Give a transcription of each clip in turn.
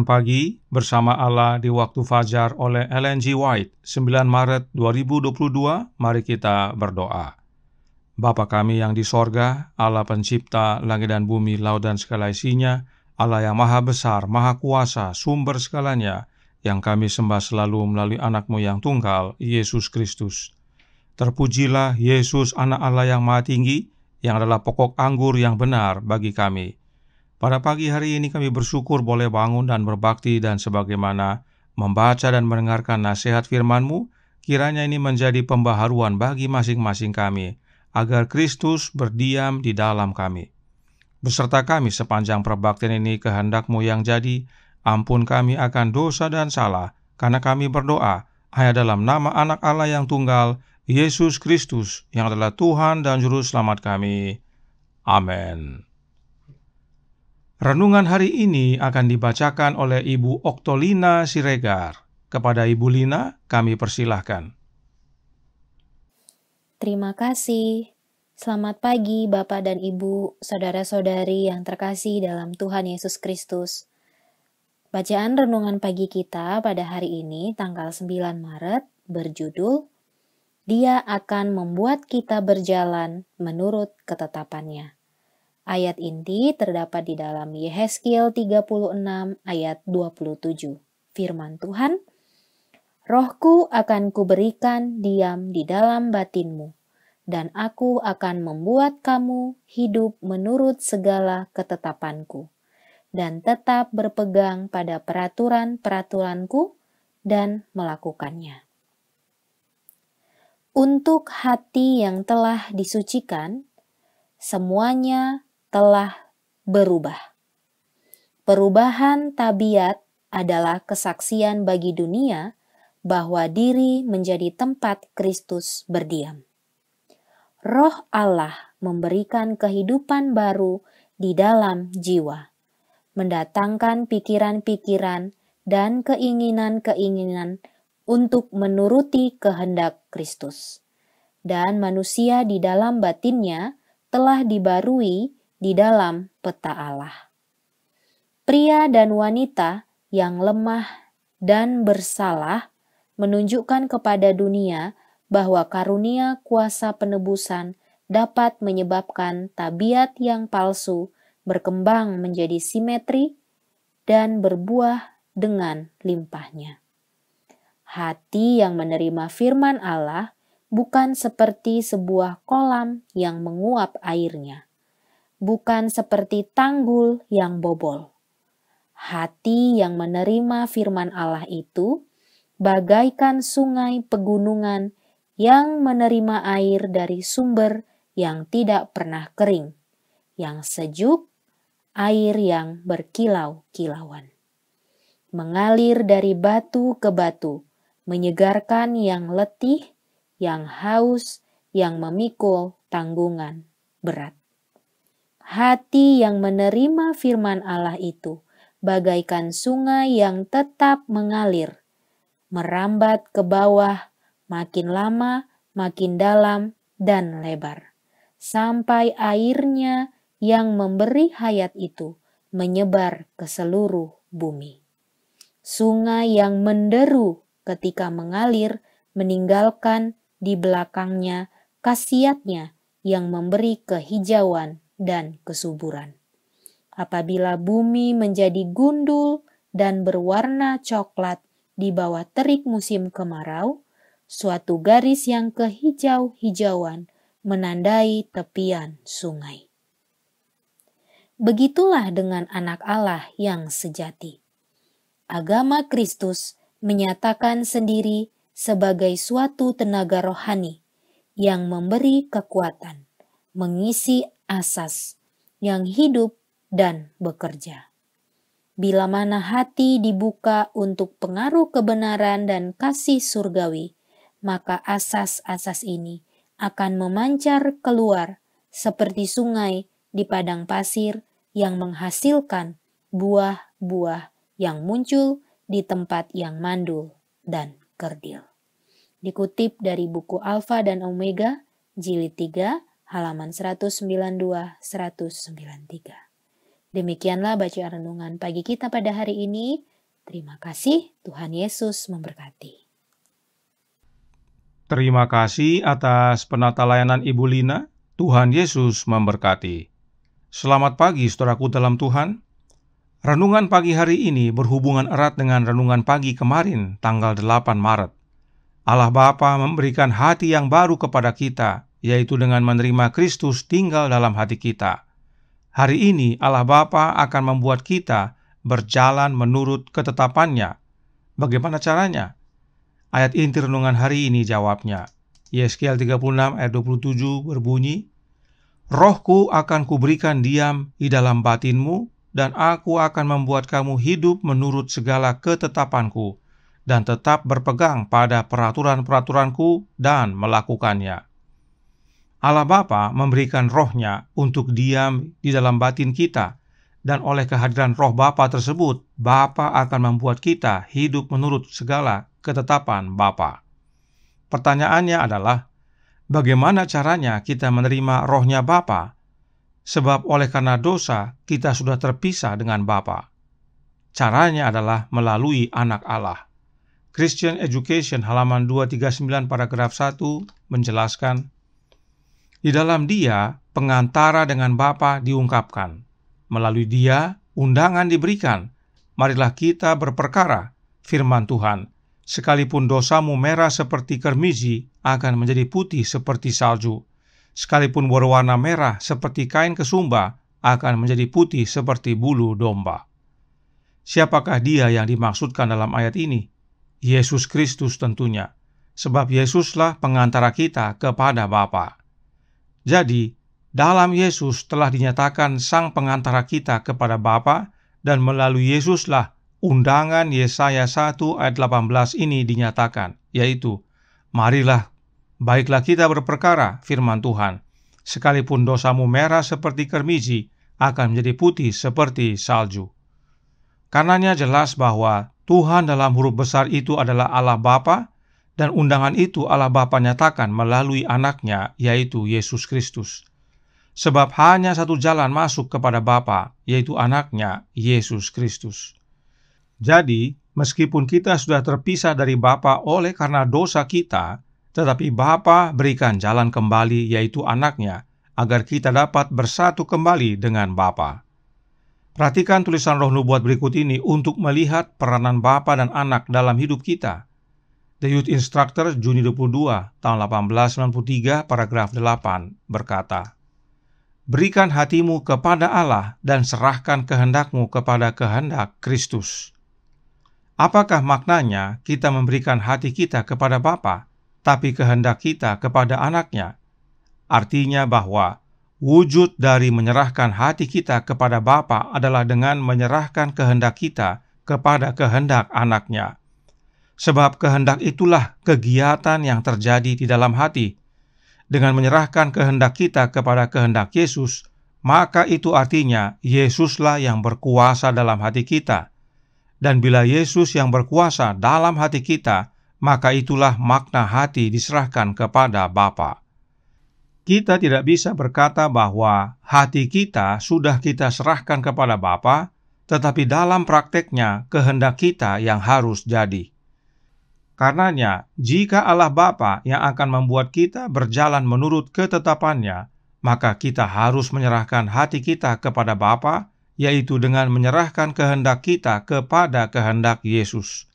Renungan Pagi Bersama Allah di Waktu Fajar oleh LNG White, 9 Maret 2022, mari kita berdoa. Bapa kami yang di sorga, Allah pencipta langit dan bumi, laut dan segala isinya, Allah yang maha besar, maha kuasa, sumber segalanya, yang kami sembah selalu melalui anakmu yang tunggal, Yesus Kristus. Terpujilah Yesus anak Allah yang maha tinggi, yang adalah pokok anggur yang benar bagi kami pada pagi hari ini kami bersyukur boleh bangun dan berbakti dan sebagaimana membaca dan mendengarkan nasihat firman-Mu, kiranya ini menjadi pembaharuan bagi masing-masing kami, agar Kristus berdiam di dalam kami. Beserta kami sepanjang perbaktian ini kehendak-Mu yang jadi, ampun kami akan dosa dan salah, karena kami berdoa hanya dalam nama anak Allah yang tunggal, Yesus Kristus, yang adalah Tuhan dan Juru Selamat kami. Amin. Renungan hari ini akan dibacakan oleh Ibu Oktolina Siregar. Kepada Ibu Lina, kami persilahkan. Terima kasih. Selamat pagi Bapak dan Ibu, saudara-saudari yang terkasih dalam Tuhan Yesus Kristus. Bacaan renungan pagi kita pada hari ini tanggal 9 Maret berjudul Dia akan membuat kita berjalan menurut ketetapannya. Ayat inti terdapat di dalam Yehezkiel 36 ayat 27. Firman Tuhan, Rohku akan kuberikan diam di dalam batinmu, dan aku akan membuat kamu hidup menurut segala ketetapanku, dan tetap berpegang pada peraturan-peraturanku dan melakukannya. Untuk hati yang telah disucikan, semuanya telah berubah. Perubahan tabiat adalah kesaksian bagi dunia bahwa diri menjadi tempat Kristus berdiam. Roh Allah memberikan kehidupan baru di dalam jiwa, mendatangkan pikiran-pikiran dan keinginan-keinginan untuk menuruti kehendak Kristus, dan manusia di dalam batinnya telah dibarui di dalam peta Allah. Pria dan wanita yang lemah dan bersalah menunjukkan kepada dunia bahwa karunia kuasa penebusan dapat menyebabkan tabiat yang palsu berkembang menjadi simetri dan berbuah dengan limpahnya. Hati yang menerima firman Allah bukan seperti sebuah kolam yang menguap airnya bukan seperti tanggul yang bobol. Hati yang menerima firman Allah itu bagaikan sungai pegunungan yang menerima air dari sumber yang tidak pernah kering, yang sejuk, air yang berkilau-kilauan. Mengalir dari batu ke batu, menyegarkan yang letih, yang haus, yang memikul tanggungan berat hati yang menerima firman Allah itu bagaikan sungai yang tetap mengalir, merambat ke bawah, makin lama makin dalam dan lebar, sampai airnya yang memberi hayat itu menyebar ke seluruh bumi. Sungai yang menderu ketika mengalir meninggalkan di belakangnya kasiatnya yang memberi kehijauan dan kesuburan. Apabila bumi menjadi gundul dan berwarna coklat di bawah terik musim kemarau, suatu garis yang kehijau-hijauan menandai tepian sungai. Begitulah dengan anak Allah yang sejati. Agama Kristus menyatakan sendiri sebagai suatu tenaga rohani yang memberi kekuatan, mengisi asas yang hidup dan bekerja. Bila mana hati dibuka untuk pengaruh kebenaran dan kasih surgawi, maka asas-asas ini akan memancar keluar seperti sungai di padang pasir yang menghasilkan buah-buah yang muncul di tempat yang mandul dan kerdil. Dikutip dari buku Alfa dan Omega, jilid 3, halaman 192-193. Demikianlah baca renungan pagi kita pada hari ini. Terima kasih, Tuhan Yesus memberkati. Terima kasih atas penata layanan Ibu Lina. Tuhan Yesus memberkati. Selamat pagi, saudaraku dalam Tuhan. Renungan pagi hari ini berhubungan erat dengan renungan pagi kemarin, tanggal 8 Maret. Allah Bapa memberikan hati yang baru kepada kita yaitu dengan menerima Kristus tinggal dalam hati kita. Hari ini Allah Bapa akan membuat kita berjalan menurut ketetapannya. Bagaimana caranya? Ayat inti renungan hari ini jawabnya. Yeskiel 36 ayat 27 berbunyi, Rohku akan kuberikan diam di dalam batinmu, dan aku akan membuat kamu hidup menurut segala ketetapanku, dan tetap berpegang pada peraturan-peraturanku dan melakukannya. Allah Bapa memberikan rohnya untuk diam di dalam batin kita, dan oleh kehadiran roh Bapa tersebut, Bapa akan membuat kita hidup menurut segala ketetapan Bapa. Pertanyaannya adalah, bagaimana caranya kita menerima rohnya Bapa? Sebab oleh karena dosa, kita sudah terpisah dengan Bapa. Caranya adalah melalui anak Allah. Christian Education halaman 239 paragraf 1 menjelaskan, di dalam dia, pengantara dengan Bapa diungkapkan. Melalui dia, undangan diberikan. Marilah kita berperkara, firman Tuhan. Sekalipun dosamu merah seperti kermizi akan menjadi putih seperti salju. Sekalipun berwarna merah seperti kain kesumba, akan menjadi putih seperti bulu domba. Siapakah dia yang dimaksudkan dalam ayat ini? Yesus Kristus tentunya, sebab Yesuslah pengantara kita kepada Bapa. Jadi, dalam Yesus telah dinyatakan sang pengantara kita kepada Bapa dan melalui Yesuslah undangan Yesaya 1 ayat 18 ini dinyatakan, yaitu, Marilah, baiklah kita berperkara, firman Tuhan. Sekalipun dosamu merah seperti kermiji, akan menjadi putih seperti salju. Karenanya jelas bahwa Tuhan dalam huruf besar itu adalah Allah Bapa dan undangan itu Allah Bapa nyatakan melalui anaknya, yaitu Yesus Kristus. Sebab hanya satu jalan masuk kepada Bapa, yaitu anaknya, Yesus Kristus. Jadi, meskipun kita sudah terpisah dari Bapa oleh karena dosa kita, tetapi Bapa berikan jalan kembali, yaitu anaknya, agar kita dapat bersatu kembali dengan Bapa. Perhatikan tulisan roh nubuat berikut ini untuk melihat peranan Bapa dan anak dalam hidup kita. The Youth Instructor Juni 22 tahun 1893 paragraf 8 berkata, Berikan hatimu kepada Allah dan serahkan kehendakmu kepada kehendak Kristus. Apakah maknanya kita memberikan hati kita kepada Bapa, tapi kehendak kita kepada anaknya? Artinya bahwa wujud dari menyerahkan hati kita kepada Bapa adalah dengan menyerahkan kehendak kita kepada kehendak anaknya sebab kehendak itulah kegiatan yang terjadi di dalam hati. Dengan menyerahkan kehendak kita kepada kehendak Yesus, maka itu artinya Yesuslah yang berkuasa dalam hati kita. Dan bila Yesus yang berkuasa dalam hati kita, maka itulah makna hati diserahkan kepada Bapa. Kita tidak bisa berkata bahwa hati kita sudah kita serahkan kepada Bapa, tetapi dalam prakteknya kehendak kita yang harus jadi. Karenanya, jika Allah Bapa yang akan membuat kita berjalan menurut ketetapannya, maka kita harus menyerahkan hati kita kepada Bapa, yaitu dengan menyerahkan kehendak kita kepada kehendak Yesus.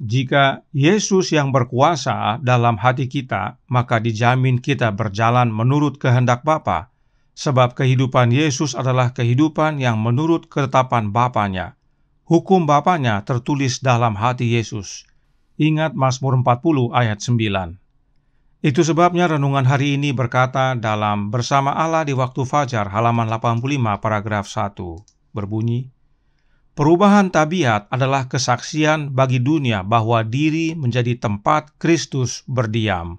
Jika Yesus yang berkuasa dalam hati kita, maka dijamin kita berjalan menurut kehendak Bapa, sebab kehidupan Yesus adalah kehidupan yang menurut ketetapan Bapanya. Hukum Bapanya tertulis dalam hati Yesus Ingat Mazmur 40 ayat 9. Itu sebabnya renungan hari ini berkata dalam Bersama Allah di waktu fajar halaman 85 paragraf 1 berbunyi Perubahan tabiat adalah kesaksian bagi dunia bahwa diri menjadi tempat Kristus berdiam.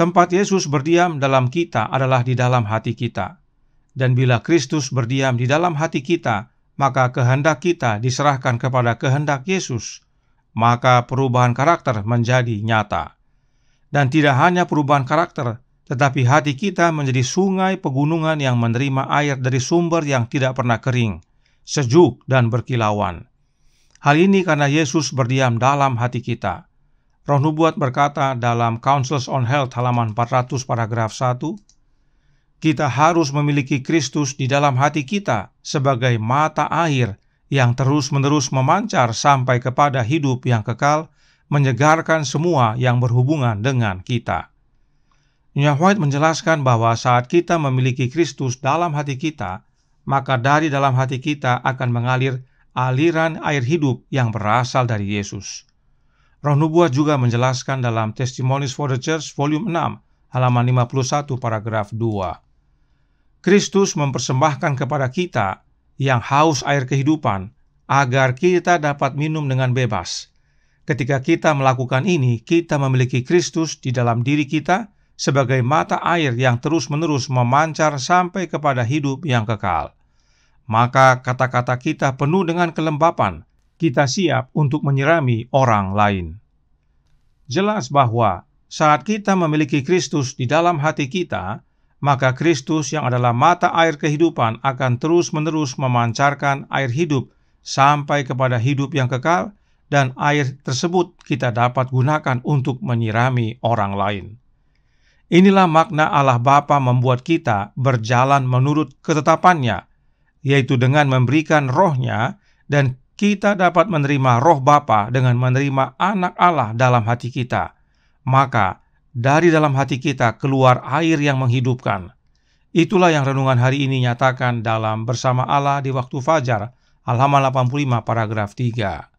Tempat Yesus berdiam dalam kita adalah di dalam hati kita. Dan bila Kristus berdiam di dalam hati kita, maka kehendak kita diserahkan kepada kehendak Yesus maka perubahan karakter menjadi nyata. Dan tidak hanya perubahan karakter, tetapi hati kita menjadi sungai pegunungan yang menerima air dari sumber yang tidak pernah kering, sejuk dan berkilauan. Hal ini karena Yesus berdiam dalam hati kita. Roh Nubuat berkata dalam Councils on Health halaman 400 paragraf 1, kita harus memiliki Kristus di dalam hati kita sebagai mata air yang terus-menerus memancar sampai kepada hidup yang kekal, menyegarkan semua yang berhubungan dengan kita. Nya White menjelaskan bahwa saat kita memiliki Kristus dalam hati kita, maka dari dalam hati kita akan mengalir aliran air hidup yang berasal dari Yesus. Roh Nubuat juga menjelaskan dalam Testimonies for the Church volume 6 halaman 51 paragraf 2. Kristus mempersembahkan kepada kita yang haus air kehidupan, agar kita dapat minum dengan bebas. Ketika kita melakukan ini, kita memiliki Kristus di dalam diri kita sebagai mata air yang terus-menerus memancar sampai kepada hidup yang kekal. Maka kata-kata kita penuh dengan kelembapan. Kita siap untuk menyirami orang lain. Jelas bahwa saat kita memiliki Kristus di dalam hati kita, maka Kristus yang adalah mata air kehidupan akan terus-menerus memancarkan air hidup sampai kepada hidup yang kekal dan air tersebut kita dapat gunakan untuk menyirami orang lain. Inilah makna Allah Bapa membuat kita berjalan menurut ketetapannya, yaitu dengan memberikan rohnya dan kita dapat menerima roh Bapa dengan menerima anak Allah dalam hati kita. Maka, dari dalam hati kita keluar air yang menghidupkan. Itulah yang renungan hari ini nyatakan dalam Bersama Allah di Waktu Fajar, halaman 85 paragraf 3.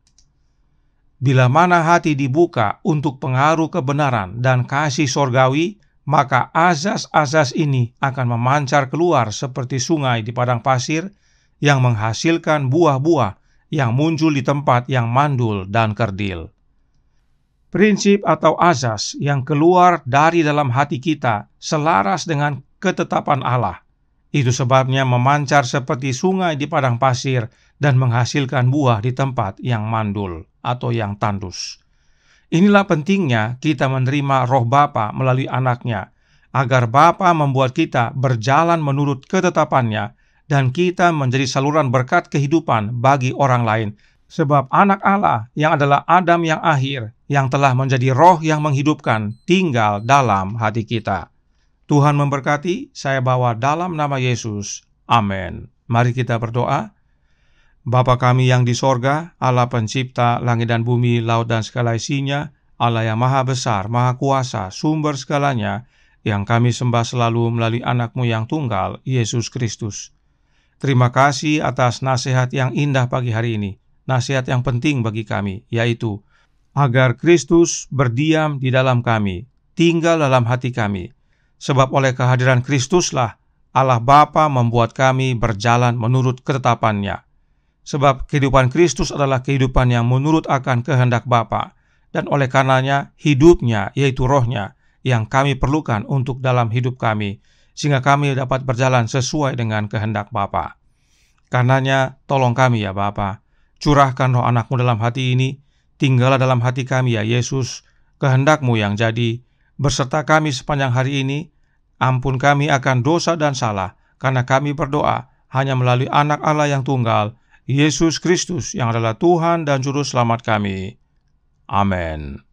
Bila mana hati dibuka untuk pengaruh kebenaran dan kasih sorgawi, maka azas-azas ini akan memancar keluar seperti sungai di padang pasir yang menghasilkan buah-buah yang muncul di tempat yang mandul dan kerdil prinsip atau azas yang keluar dari dalam hati kita selaras dengan ketetapan Allah. Itu sebabnya memancar seperti sungai di padang pasir dan menghasilkan buah di tempat yang mandul atau yang tandus. Inilah pentingnya kita menerima roh Bapa melalui anaknya, agar Bapa membuat kita berjalan menurut ketetapannya dan kita menjadi saluran berkat kehidupan bagi orang lain. Sebab anak Allah yang adalah Adam yang akhir yang telah menjadi roh yang menghidupkan tinggal dalam hati kita. Tuhan memberkati, saya bawa dalam nama Yesus. Amin. Mari kita berdoa. Bapa kami yang di sorga, Allah pencipta langit dan bumi, laut dan segala isinya, Allah yang maha besar, maha kuasa, sumber segalanya, yang kami sembah selalu melalui anakmu yang tunggal, Yesus Kristus. Terima kasih atas nasihat yang indah pagi hari ini, nasihat yang penting bagi kami, yaitu agar Kristus berdiam di dalam kami, tinggal dalam hati kami. Sebab oleh kehadiran Kristuslah Allah Bapa membuat kami berjalan menurut ketetapannya. Sebab kehidupan Kristus adalah kehidupan yang menurut akan kehendak Bapa, dan oleh karenanya hidupnya, yaitu rohnya, yang kami perlukan untuk dalam hidup kami, sehingga kami dapat berjalan sesuai dengan kehendak Bapa. Karenanya, tolong kami ya Bapa, curahkan roh anakmu dalam hati ini, Tinggallah dalam hati kami ya Yesus, kehendakmu yang jadi, berserta kami sepanjang hari ini, ampun kami akan dosa dan salah, karena kami berdoa hanya melalui anak Allah yang tunggal, Yesus Kristus yang adalah Tuhan dan Juru Selamat kami. Amin.